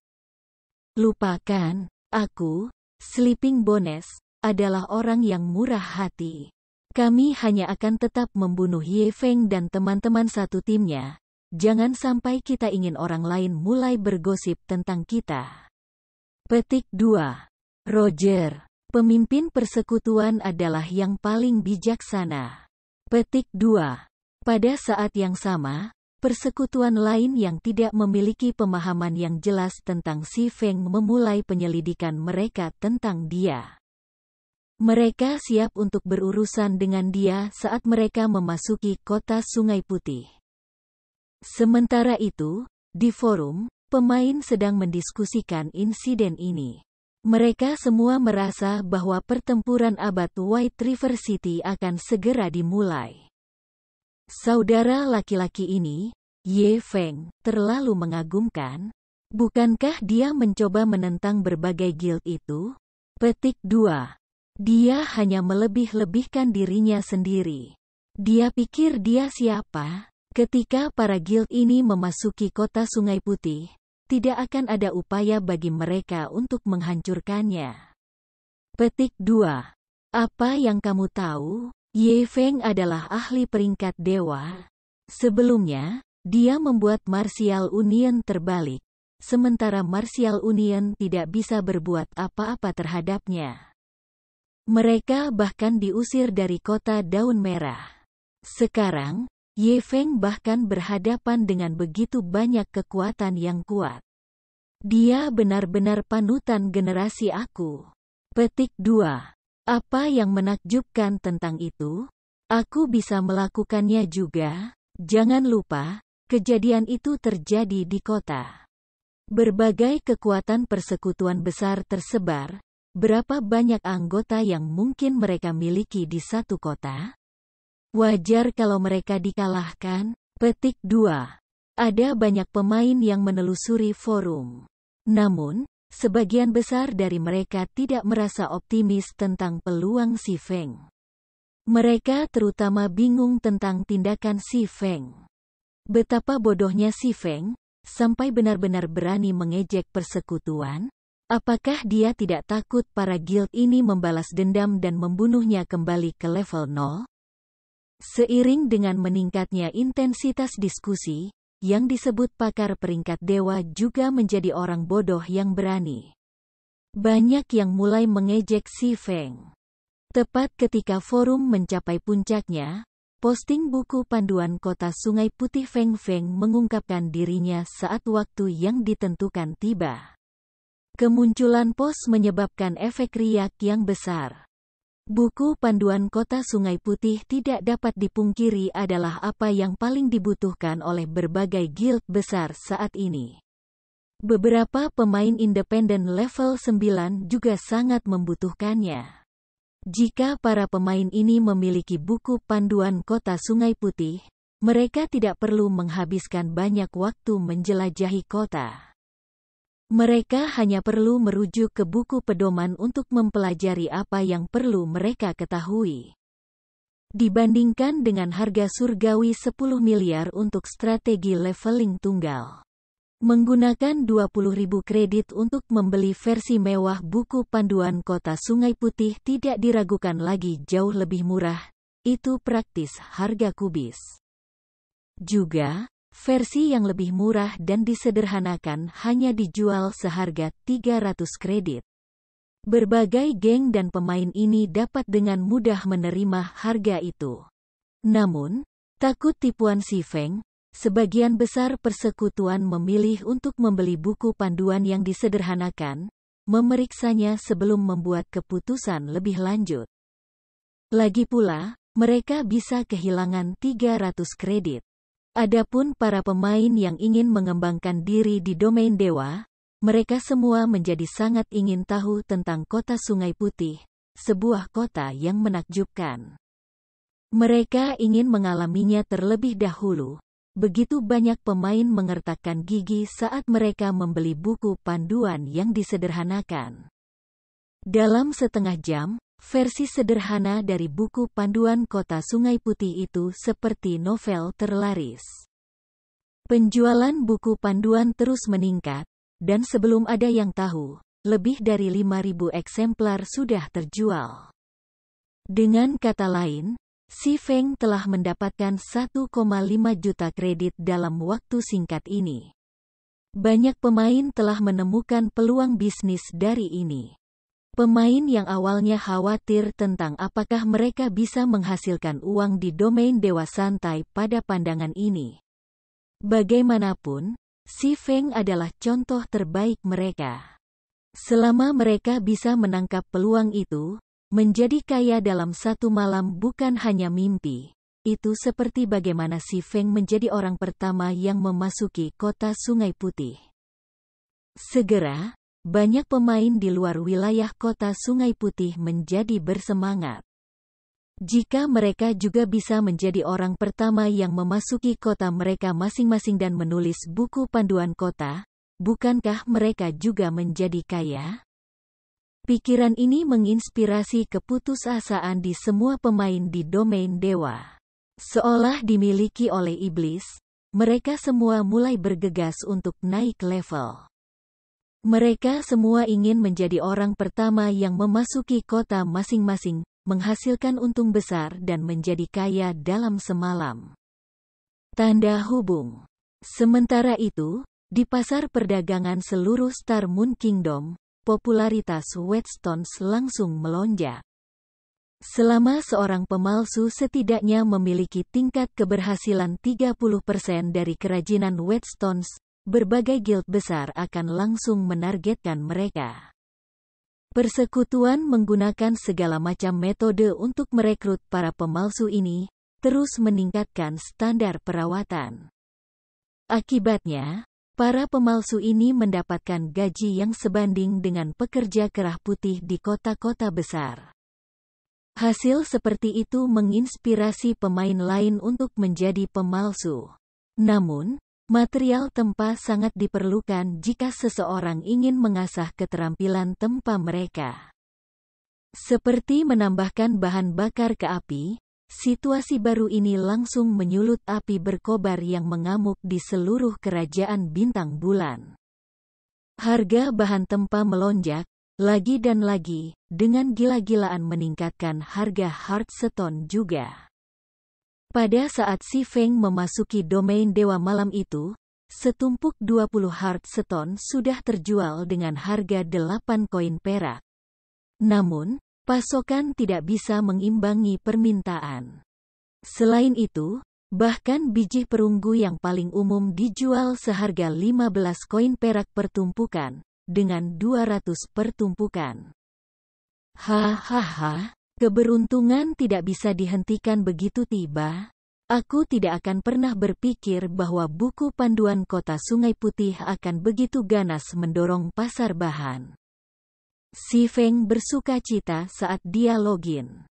Lupakan, aku, Sleeping Bones, adalah orang yang murah hati. Kami hanya akan tetap membunuh Ye Feng dan teman-teman satu timnya. Jangan sampai kita ingin orang lain mulai bergosip tentang kita. Petik 2. Roger, pemimpin persekutuan adalah yang paling bijaksana. Petik 2. Pada saat yang sama, persekutuan lain yang tidak memiliki pemahaman yang jelas tentang Si Feng memulai penyelidikan mereka tentang dia. Mereka siap untuk berurusan dengan dia saat mereka memasuki kota Sungai Putih. Sementara itu, di forum, pemain sedang mendiskusikan insiden ini. Mereka semua merasa bahwa pertempuran abad White River City akan segera dimulai. Saudara laki-laki ini, Ye Feng, terlalu mengagumkan. Bukankah dia mencoba menentang berbagai guild itu? Petik 2. Dia hanya melebih-lebihkan dirinya sendiri. Dia pikir dia siapa? Ketika para guild ini memasuki kota Sungai Putih, tidak akan ada upaya bagi mereka untuk menghancurkannya. Petik 2. Apa yang kamu tahu? Ye Feng adalah ahli peringkat dewa. Sebelumnya, dia membuat Martial Union terbalik, sementara Martial Union tidak bisa berbuat apa-apa terhadapnya. Mereka bahkan diusir dari kota Daun Merah. Sekarang, Ye Feng bahkan berhadapan dengan begitu banyak kekuatan yang kuat. Dia benar-benar panutan generasi aku. Petik 2. Apa yang menakjubkan tentang itu? Aku bisa melakukannya juga. Jangan lupa, kejadian itu terjadi di kota. Berbagai kekuatan persekutuan besar tersebar. Berapa banyak anggota yang mungkin mereka miliki di satu kota? Wajar kalau mereka dikalahkan. Petik 2. Ada banyak pemain yang menelusuri forum. Namun, sebagian besar dari mereka tidak merasa optimis tentang peluang Si Feng. Mereka terutama bingung tentang tindakan Si Feng. Betapa bodohnya Si Feng, sampai benar-benar berani mengejek persekutuan? Apakah dia tidak takut para guild ini membalas dendam dan membunuhnya kembali ke level 0? Seiring dengan meningkatnya intensitas diskusi, yang disebut pakar peringkat dewa juga menjadi orang bodoh yang berani. Banyak yang mulai mengejek Si Feng. Tepat ketika forum mencapai puncaknya, posting buku panduan kota Sungai Putih Feng Feng mengungkapkan dirinya saat waktu yang ditentukan tiba. Kemunculan pos menyebabkan efek riak yang besar. Buku panduan kota Sungai Putih tidak dapat dipungkiri adalah apa yang paling dibutuhkan oleh berbagai guild besar saat ini. Beberapa pemain independen level 9 juga sangat membutuhkannya. Jika para pemain ini memiliki buku panduan kota Sungai Putih, mereka tidak perlu menghabiskan banyak waktu menjelajahi kota. Mereka hanya perlu merujuk ke buku pedoman untuk mempelajari apa yang perlu mereka ketahui. Dibandingkan dengan harga surgawi 10 miliar untuk strategi leveling tunggal. Menggunakan ribu kredit untuk membeli versi mewah buku panduan kota Sungai Putih tidak diragukan lagi jauh lebih murah, itu praktis harga kubis. Juga, Versi yang lebih murah dan disederhanakan hanya dijual seharga 300 kredit. Berbagai geng dan pemain ini dapat dengan mudah menerima harga itu. Namun, takut tipuan si Feng, sebagian besar persekutuan memilih untuk membeli buku panduan yang disederhanakan, memeriksanya sebelum membuat keputusan lebih lanjut. Lagi pula, mereka bisa kehilangan 300 kredit. Adapun para pemain yang ingin mengembangkan diri di domain dewa, mereka semua menjadi sangat ingin tahu tentang kota Sungai Putih, sebuah kota yang menakjubkan. Mereka ingin mengalaminya terlebih dahulu. Begitu banyak pemain mengertakkan gigi saat mereka membeli buku panduan yang disederhanakan. Dalam setengah jam, Versi sederhana dari buku panduan kota Sungai Putih itu seperti novel terlaris. Penjualan buku panduan terus meningkat, dan sebelum ada yang tahu, lebih dari 5.000 eksemplar sudah terjual. Dengan kata lain, Si Feng telah mendapatkan 1,5 juta kredit dalam waktu singkat ini. Banyak pemain telah menemukan peluang bisnis dari ini. Pemain yang awalnya khawatir tentang apakah mereka bisa menghasilkan uang di domain dewa santai pada pandangan ini. Bagaimanapun, Si Feng adalah contoh terbaik mereka. Selama mereka bisa menangkap peluang itu, menjadi kaya dalam satu malam bukan hanya mimpi. Itu seperti bagaimana Si Feng menjadi orang pertama yang memasuki kota Sungai Putih. Segera, banyak pemain di luar wilayah kota Sungai Putih menjadi bersemangat. Jika mereka juga bisa menjadi orang pertama yang memasuki kota mereka masing-masing dan menulis buku panduan kota, bukankah mereka juga menjadi kaya? Pikiran ini menginspirasi keputusasaan di semua pemain di domain dewa. Seolah dimiliki oleh iblis, mereka semua mulai bergegas untuk naik level. Mereka semua ingin menjadi orang pertama yang memasuki kota masing-masing, menghasilkan untung besar dan menjadi kaya dalam semalam. Tanda hubung. Sementara itu, di pasar perdagangan seluruh Star Moon Kingdom, popularitas Whetstones langsung melonjak. Selama seorang pemalsu setidaknya memiliki tingkat keberhasilan 30% dari kerajinan Whetstones, berbagai guild besar akan langsung menargetkan mereka. Persekutuan menggunakan segala macam metode untuk merekrut para pemalsu ini, terus meningkatkan standar perawatan. Akibatnya, para pemalsu ini mendapatkan gaji yang sebanding dengan pekerja kerah putih di kota-kota besar. Hasil seperti itu menginspirasi pemain lain untuk menjadi pemalsu. Namun, Material tempa sangat diperlukan jika seseorang ingin mengasah keterampilan tempa mereka. Seperti menambahkan bahan bakar ke api, situasi baru ini langsung menyulut api berkobar yang mengamuk di seluruh kerajaan bintang bulan. Harga bahan tempa melonjak, lagi dan lagi, dengan gila-gilaan meningkatkan harga hardstone juga. Pada saat Si Feng memasuki domain Dewa Malam itu, setumpuk 20 Hearthstone sudah terjual dengan harga 8 koin perak. Namun, pasokan tidak bisa mengimbangi permintaan. Selain itu, bahkan biji perunggu yang paling umum dijual seharga 15 koin perak pertumpukan dengan 200 ratus pertumpukan. Hahaha. Keberuntungan tidak bisa dihentikan begitu tiba. Aku tidak akan pernah berpikir bahwa buku panduan kota Sungai Putih akan begitu ganas mendorong pasar bahan. Si Feng bersuka cita saat dia login.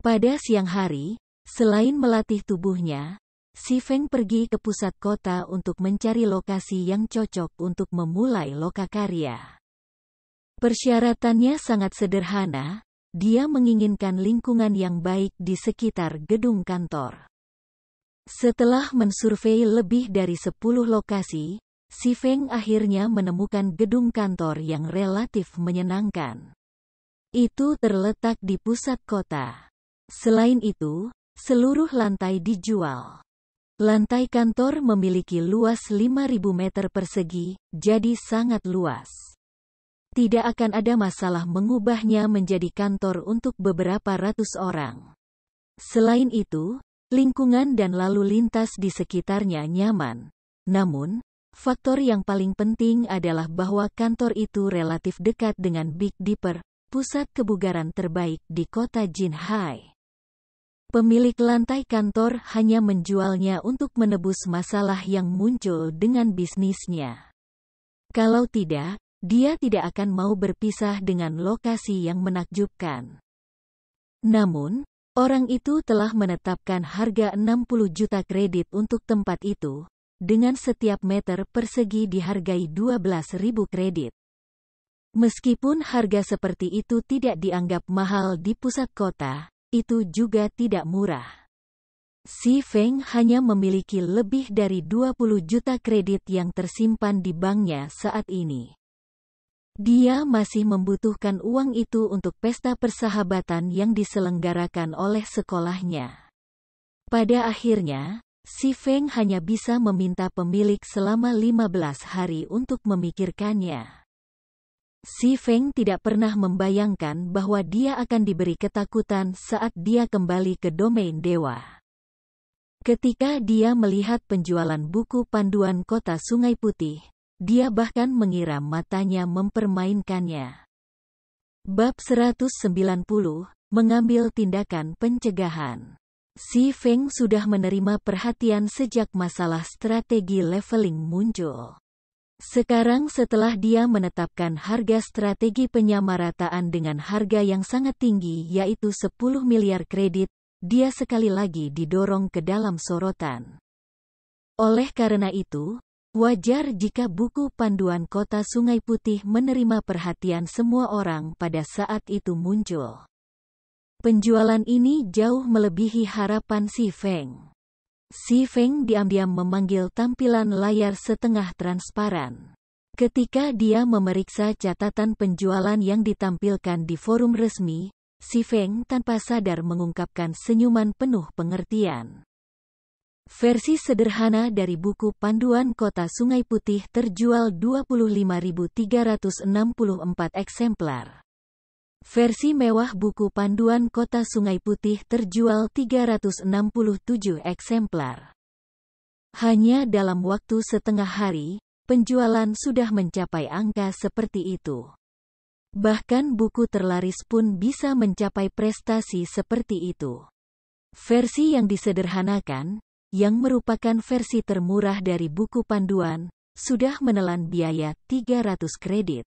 Pada siang hari, selain melatih tubuhnya, Si Feng pergi ke pusat kota untuk mencari lokasi yang cocok untuk memulai lokakarya. Persyaratannya sangat sederhana, dia menginginkan lingkungan yang baik di sekitar gedung kantor. Setelah mensurvei lebih dari 10 lokasi, Si Feng akhirnya menemukan gedung kantor yang relatif menyenangkan. Itu terletak di pusat kota. Selain itu, seluruh lantai dijual. Lantai kantor memiliki luas 5.000 meter persegi, jadi sangat luas. Tidak akan ada masalah mengubahnya menjadi kantor untuk beberapa ratus orang. Selain itu, lingkungan dan lalu lintas di sekitarnya nyaman. Namun, faktor yang paling penting adalah bahwa kantor itu relatif dekat dengan Big Dipper, pusat kebugaran terbaik di kota Jinhai. Pemilik lantai kantor hanya menjualnya untuk menebus masalah yang muncul dengan bisnisnya. Kalau tidak, dia tidak akan mau berpisah dengan lokasi yang menakjubkan. Namun, orang itu telah menetapkan harga 60 juta kredit untuk tempat itu, dengan setiap meter persegi dihargai ribu kredit. Meskipun harga seperti itu tidak dianggap mahal di pusat kota, itu juga tidak murah. Si Feng hanya memiliki lebih dari 20 juta kredit yang tersimpan di banknya saat ini. Dia masih membutuhkan uang itu untuk pesta persahabatan yang diselenggarakan oleh sekolahnya. Pada akhirnya, si Feng hanya bisa meminta pemilik selama 15 hari untuk memikirkannya. Si Feng tidak pernah membayangkan bahwa dia akan diberi ketakutan saat dia kembali ke domain dewa. Ketika dia melihat penjualan buku panduan kota Sungai Putih, dia bahkan mengira matanya mempermainkannya. Bab 190, Mengambil Tindakan Pencegahan Si Feng sudah menerima perhatian sejak masalah strategi leveling muncul. Sekarang setelah dia menetapkan harga strategi penyamarataan dengan harga yang sangat tinggi yaitu 10 miliar kredit, dia sekali lagi didorong ke dalam sorotan. Oleh karena itu, Wajar jika buku panduan kota Sungai Putih menerima perhatian semua orang pada saat itu muncul. Penjualan ini jauh melebihi harapan Si Feng. Si Feng diam-diam memanggil tampilan layar setengah transparan. Ketika dia memeriksa catatan penjualan yang ditampilkan di forum resmi, Si Feng tanpa sadar mengungkapkan senyuman penuh pengertian. Versi sederhana dari buku Panduan Kota Sungai Putih terjual 25.364 eksemplar. Versi mewah buku Panduan Kota Sungai Putih terjual 367 eksemplar. Hanya dalam waktu setengah hari, penjualan sudah mencapai angka seperti itu. Bahkan buku terlaris pun bisa mencapai prestasi seperti itu. Versi yang disederhanakan, yang merupakan versi termurah dari buku panduan, sudah menelan biaya 300 kredit.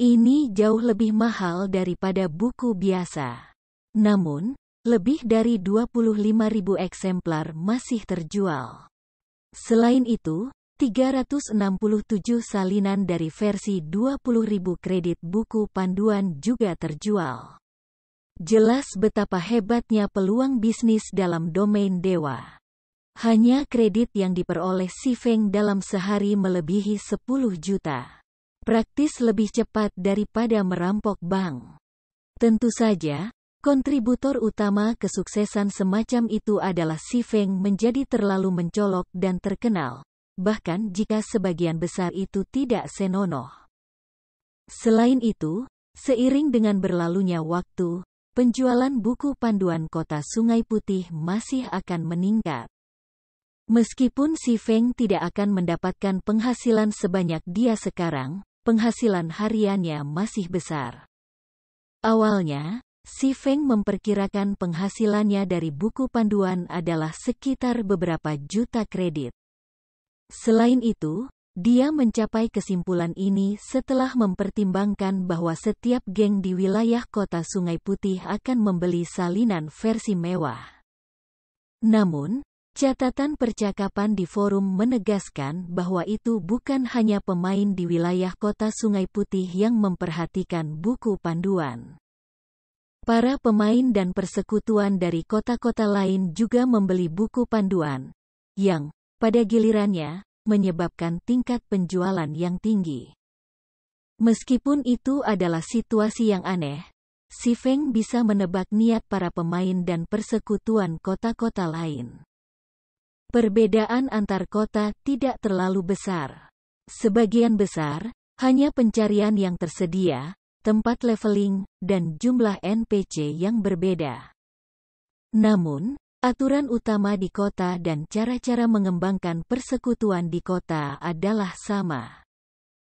Ini jauh lebih mahal daripada buku biasa. Namun, lebih dari ribu eksemplar masih terjual. Selain itu, 367 salinan dari versi 20.000 kredit buku panduan juga terjual. Jelas betapa hebatnya peluang bisnis dalam domain dewa. Hanya kredit yang diperoleh si Feng dalam sehari melebihi 10 juta. Praktis lebih cepat daripada merampok bank. Tentu saja, kontributor utama kesuksesan semacam itu adalah si Feng menjadi terlalu mencolok dan terkenal, bahkan jika sebagian besar itu tidak senonoh. Selain itu, seiring dengan berlalunya waktu, penjualan buku panduan kota Sungai Putih masih akan meningkat. Meskipun Si Feng tidak akan mendapatkan penghasilan sebanyak dia sekarang, penghasilan hariannya masih besar. Awalnya, Si Feng memperkirakan penghasilannya dari buku panduan adalah sekitar beberapa juta kredit. Selain itu, dia mencapai kesimpulan ini setelah mempertimbangkan bahwa setiap geng di wilayah kota Sungai Putih akan membeli salinan versi mewah. Namun, Catatan percakapan di forum menegaskan bahwa itu bukan hanya pemain di wilayah kota Sungai Putih yang memperhatikan buku panduan. Para pemain dan persekutuan dari kota-kota lain juga membeli buku panduan, yang, pada gilirannya, menyebabkan tingkat penjualan yang tinggi. Meskipun itu adalah situasi yang aneh, Si Feng bisa menebak niat para pemain dan persekutuan kota-kota lain. Perbedaan antar kota tidak terlalu besar. Sebagian besar, hanya pencarian yang tersedia, tempat leveling, dan jumlah NPC yang berbeda. Namun, Aturan utama di kota dan cara-cara mengembangkan persekutuan di kota adalah sama.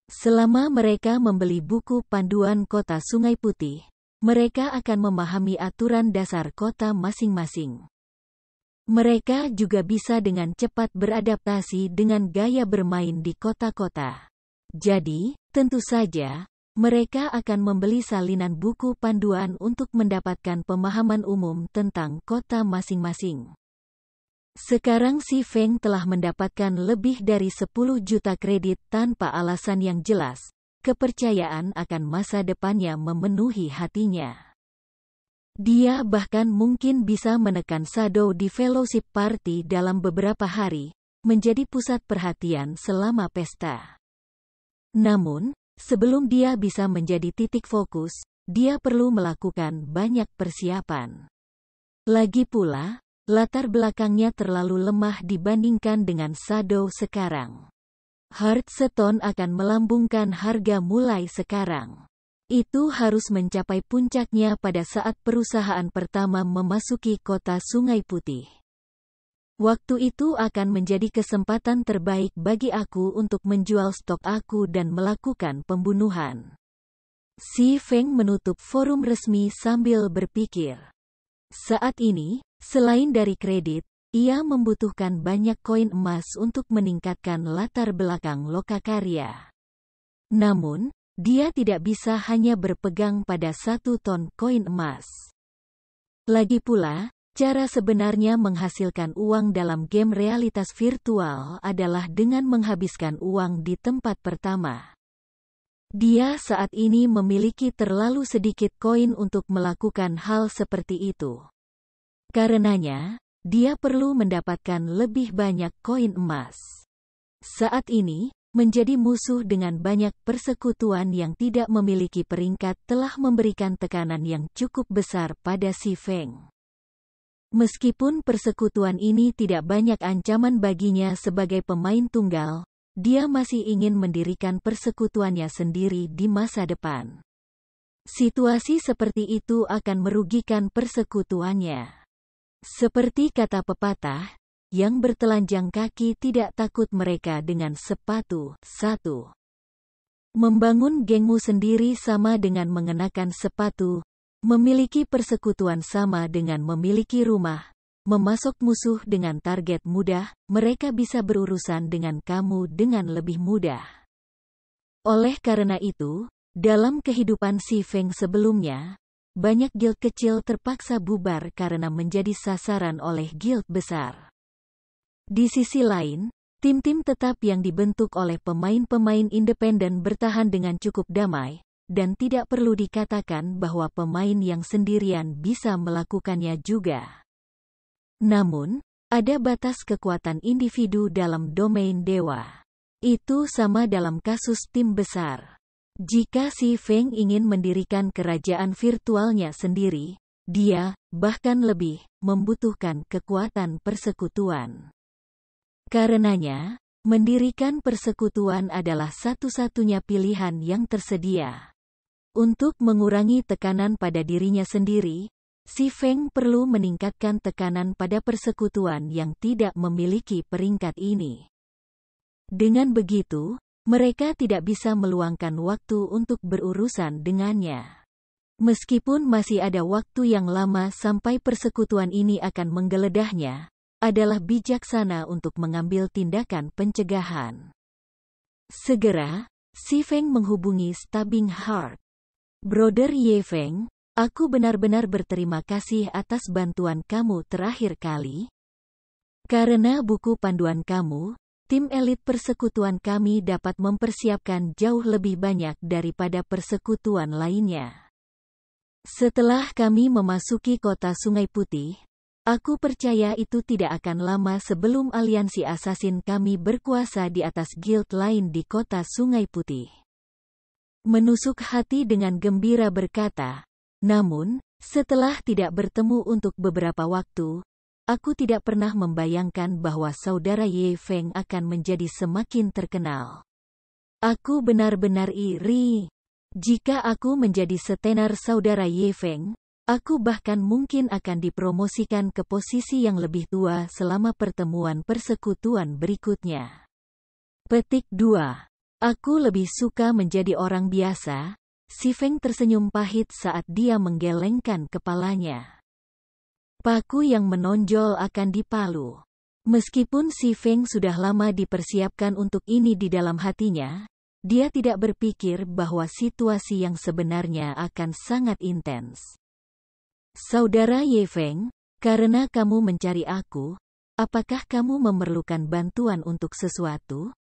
Selama mereka membeli buku panduan kota Sungai Putih, mereka akan memahami aturan dasar kota masing-masing. Mereka juga bisa dengan cepat beradaptasi dengan gaya bermain di kota-kota. Jadi, tentu saja, mereka akan membeli salinan buku panduan untuk mendapatkan pemahaman umum tentang kota masing-masing. Sekarang si Feng telah mendapatkan lebih dari 10 juta kredit tanpa alasan yang jelas. Kepercayaan akan masa depannya memenuhi hatinya. Dia bahkan mungkin bisa menekan Sado di Fellowship Party dalam beberapa hari, menjadi pusat perhatian selama pesta. Namun, sebelum dia bisa menjadi titik fokus, dia perlu melakukan banyak persiapan. Lagi pula, latar belakangnya terlalu lemah dibandingkan dengan Sado sekarang. Heartstone akan melambungkan harga mulai sekarang. Itu harus mencapai puncaknya pada saat perusahaan pertama memasuki kota Sungai Putih. Waktu itu akan menjadi kesempatan terbaik bagi aku untuk menjual stok aku dan melakukan pembunuhan. Si Feng menutup forum resmi sambil berpikir. Saat ini, selain dari kredit, ia membutuhkan banyak koin emas untuk meningkatkan latar belakang lokakarya. Namun, dia tidak bisa hanya berpegang pada satu ton koin emas. Lagi pula, cara sebenarnya menghasilkan uang dalam game realitas virtual adalah dengan menghabiskan uang di tempat pertama. Dia saat ini memiliki terlalu sedikit koin untuk melakukan hal seperti itu. Karenanya, dia perlu mendapatkan lebih banyak koin emas. Saat ini, menjadi musuh dengan banyak persekutuan yang tidak memiliki peringkat telah memberikan tekanan yang cukup besar pada Si Feng. Meskipun persekutuan ini tidak banyak ancaman baginya sebagai pemain tunggal, dia masih ingin mendirikan persekutuannya sendiri di masa depan. Situasi seperti itu akan merugikan persekutuannya. Seperti kata pepatah, yang bertelanjang kaki tidak takut mereka dengan sepatu. 1. Membangun gengmu sendiri sama dengan mengenakan sepatu, memiliki persekutuan sama dengan memiliki rumah, memasok musuh dengan target mudah, mereka bisa berurusan dengan kamu dengan lebih mudah. Oleh karena itu, dalam kehidupan Si Feng sebelumnya, banyak guild kecil terpaksa bubar karena menjadi sasaran oleh guild besar. Di sisi lain, tim-tim tetap yang dibentuk oleh pemain-pemain independen bertahan dengan cukup damai, dan tidak perlu dikatakan bahwa pemain yang sendirian bisa melakukannya juga. Namun, ada batas kekuatan individu dalam domain dewa. Itu sama dalam kasus tim besar. Jika si Feng ingin mendirikan kerajaan virtualnya sendiri, dia, bahkan lebih, membutuhkan kekuatan persekutuan. Karenanya, mendirikan persekutuan adalah satu-satunya pilihan yang tersedia. Untuk mengurangi tekanan pada dirinya sendiri, Si Feng perlu meningkatkan tekanan pada persekutuan yang tidak memiliki peringkat ini. Dengan begitu, mereka tidak bisa meluangkan waktu untuk berurusan dengannya. Meskipun masih ada waktu yang lama sampai persekutuan ini akan menggeledahnya, adalah bijaksana untuk mengambil tindakan pencegahan. Segera, Si Feng menghubungi Stabbing Heart. Brother Ye Feng, aku benar-benar berterima kasih atas bantuan kamu terakhir kali. Karena buku panduan kamu, tim elit persekutuan kami dapat mempersiapkan jauh lebih banyak daripada persekutuan lainnya. Setelah kami memasuki kota Sungai Putih, Aku percaya itu tidak akan lama sebelum aliansi asasin kami berkuasa di atas guild lain di kota Sungai Putih. Menusuk hati dengan gembira berkata, namun, setelah tidak bertemu untuk beberapa waktu, aku tidak pernah membayangkan bahwa saudara Ye Feng akan menjadi semakin terkenal. Aku benar-benar iri. Jika aku menjadi setenar saudara Ye Feng, Aku bahkan mungkin akan dipromosikan ke posisi yang lebih tua selama pertemuan persekutuan berikutnya. Petik 2. Aku lebih suka menjadi orang biasa. Si Feng tersenyum pahit saat dia menggelengkan kepalanya. Paku yang menonjol akan dipalu. Meskipun Si Feng sudah lama dipersiapkan untuk ini di dalam hatinya, dia tidak berpikir bahwa situasi yang sebenarnya akan sangat intens. Saudara Feng, karena kamu mencari aku, apakah kamu memerlukan bantuan untuk sesuatu?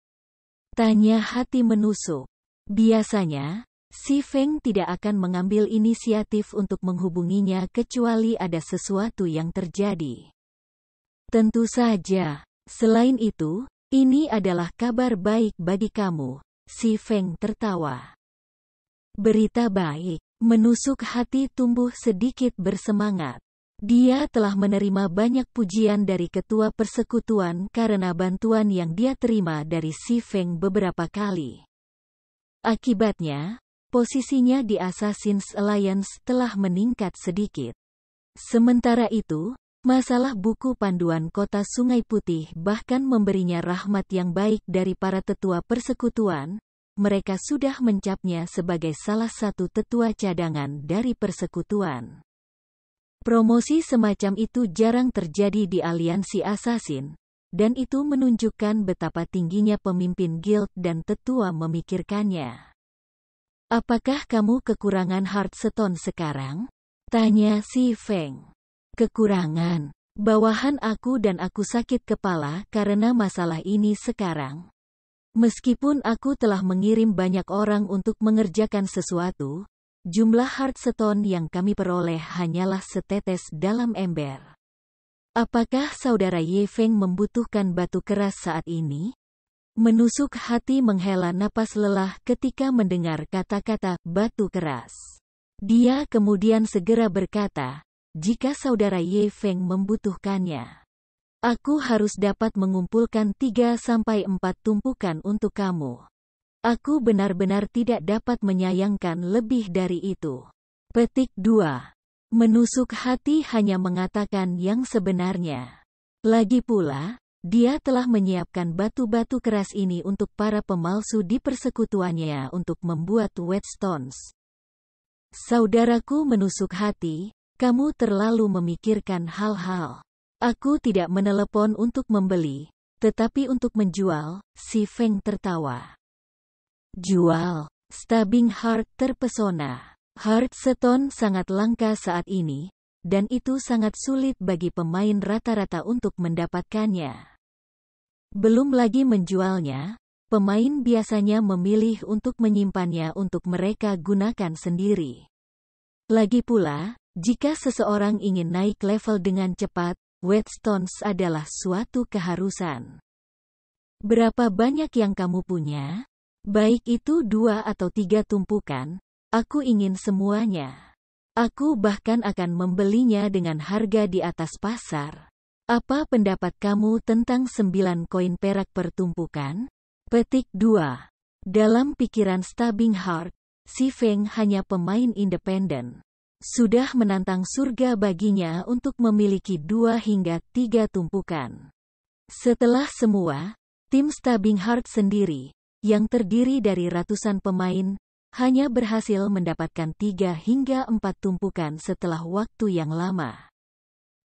Tanya hati menusuk. Biasanya, si Feng tidak akan mengambil inisiatif untuk menghubunginya kecuali ada sesuatu yang terjadi. Tentu saja, selain itu, ini adalah kabar baik bagi kamu, si Feng tertawa. Berita baik, menusuk hati tumbuh sedikit bersemangat. Dia telah menerima banyak pujian dari ketua persekutuan karena bantuan yang dia terima dari Si Feng beberapa kali. Akibatnya, posisinya di Assassin's Alliance telah meningkat sedikit. Sementara itu, masalah buku panduan kota Sungai Putih bahkan memberinya rahmat yang baik dari para tetua persekutuan, mereka sudah mencapnya sebagai salah satu tetua cadangan dari persekutuan. Promosi semacam itu jarang terjadi di aliansi Assassin, dan itu menunjukkan betapa tingginya pemimpin guild dan tetua memikirkannya. Apakah kamu kekurangan Hearthstone sekarang? Tanya si Feng. Kekurangan. Bawahan aku dan aku sakit kepala karena masalah ini sekarang. Meskipun aku telah mengirim banyak orang untuk mengerjakan sesuatu, jumlah Hearthstone yang kami peroleh hanyalah setetes dalam ember. Apakah saudara Ye Feng membutuhkan batu keras saat ini? Menusuk hati menghela napas lelah ketika mendengar kata-kata batu keras. Dia kemudian segera berkata, jika saudara Ye Feng membutuhkannya. Aku harus dapat mengumpulkan tiga sampai empat tumpukan untuk kamu. Aku benar-benar tidak dapat menyayangkan lebih dari itu. Petik 2. Menusuk hati hanya mengatakan yang sebenarnya. Lagi pula, dia telah menyiapkan batu-batu keras ini untuk para pemalsu di persekutuannya untuk membuat whetstones. Saudaraku menusuk hati, kamu terlalu memikirkan hal-hal Aku tidak menelepon untuk membeli, tetapi untuk menjual, si Feng tertawa. Jual, Stabbing Heart terpesona. Heart seton sangat langka saat ini, dan itu sangat sulit bagi pemain rata-rata untuk mendapatkannya. Belum lagi menjualnya, pemain biasanya memilih untuk menyimpannya untuk mereka gunakan sendiri. Lagi pula, jika seseorang ingin naik level dengan cepat, Whetstones adalah suatu keharusan. Berapa banyak yang kamu punya? Baik itu dua atau tiga tumpukan, aku ingin semuanya. Aku bahkan akan membelinya dengan harga di atas pasar. Apa pendapat kamu tentang sembilan koin perak pertumpukan? Petik 2. Dalam pikiran Stabbing Heart, Si Feng hanya pemain independen sudah menantang surga baginya untuk memiliki dua hingga tiga tumpukan. Setelah semua, tim Stabbing Heart sendiri, yang terdiri dari ratusan pemain, hanya berhasil mendapatkan tiga hingga empat tumpukan setelah waktu yang lama.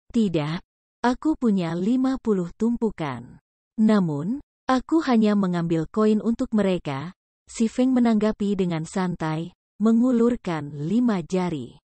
Tidak, aku punya lima puluh tumpukan. Namun, aku hanya mengambil koin untuk mereka, Si Feng menanggapi dengan santai, mengulurkan lima jari.